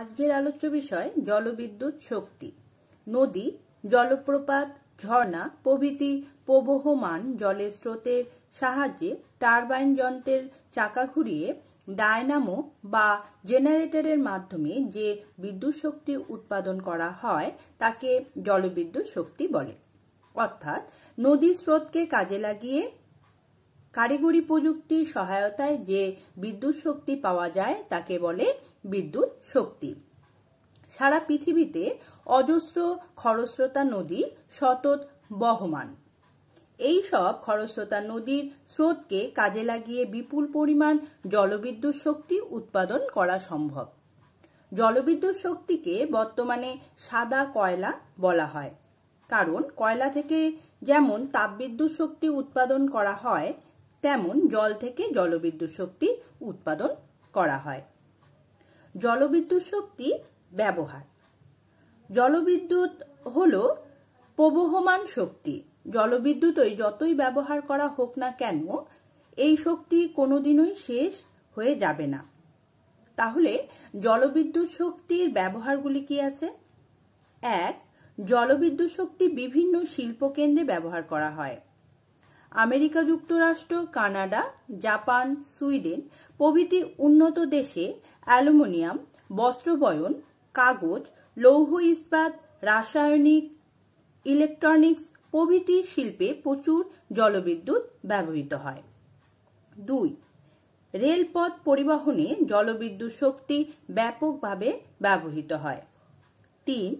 আজকের আলোচ্য বিষয় জলবিদ্যুৎ শক্তি নদী জলপ্রপাত ঝর্ণা প্রভৃতি প্রবহমান জলের স্রোতের সাহায্যে টারবাইন যন্ত্রের চাকা ঘুরিয়ে ডায়নামো বা জেনারেটরের মাধ্যমে যে বিদ্যুৎ শক্তি উৎপাদন করা হয় তাকে জলবিদ্যুৎ শক্তি বলে অর্থাৎ নদী স্রোতকে কাজে লাগিয়ে কারিগরি প্রযুক্তির সহায়তায় যে বিদ্যুৎ শক্তি পাওয়া যায় তাকে বলে বিদ্যুৎ শক্তি সারা পৃথিবীতে অজস্র খরস্রোতা নদী সতত বহমান এই সব খরস্রোতা নদীর স্রোতকে কাজে লাগিয়ে বিপুল পরিমাণ জলবিদ্যুৎ শক্তি উৎপাদন করা সম্ভব জলবিদ্যুৎ শক্তিকে বর্তমানে সাদা কয়লা বলা হয় কারণ কয়লা থেকে যেমন তাপবিদ্যুৎ শক্তি উৎপাদন করা হয় তেমন জল থেকে জলবিদ্যুৎ শক্তি উৎপাদন করা হয় জলবিদ্যুৎ শক্তি ব্যবহার জলবিদ্যুৎ হল প্রবহমান শক্তি জলবিদ্যুৎই যতই ব্যবহার করা হোক না কেন এই শক্তি কোনোদিনই শেষ হয়ে যাবে না তাহলে জলবিদ্যুৎ শক্তির ব্যবহারগুলি কি আছে এক জলবিদ্যুৎ শক্তি বিভিন্ন শিল্পকেন্দ্রে ব্যবহার করা হয় আমেরিকা যুক্তরাষ্ট্র কানাডা জাপান সুইডেন প্রভৃতি উন্নত দেশে অ্যালুমিনিয়াম বস্ত্রবয়ন কাগজ লৌহ ইস্পাত রাসায়নিক ইলেকট্রনিক্স প্রভৃতি শিল্পে প্রচুর জলবিদ্যুৎ ব্যবহৃত হয় দুই রেলপথ পরিবহনে জলবিদ্যুৎ শক্তি ব্যাপকভাবে ব্যবহৃত হয় তিন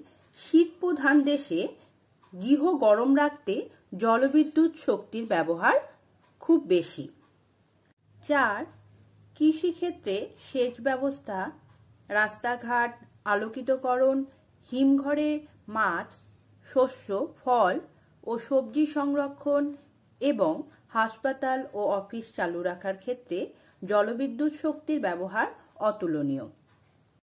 শীতপ্রধান দেশে গৃহ গরম রাখতে জলবিদ্যুৎ শক্তির ব্যবহার খুব বেশি চার কৃষিক্ষেত্রে সেচ ব্যবস্থা রাস্তাঘাট আলোকিতকরণ হিমঘরে মাছ শস্য ফল ও সবজি সংরক্ষণ এবং হাসপাতাল ও অফিস চালু রাখার ক্ষেত্রে জলবিদ্যুৎ শক্তির ব্যবহার অতুলনীয়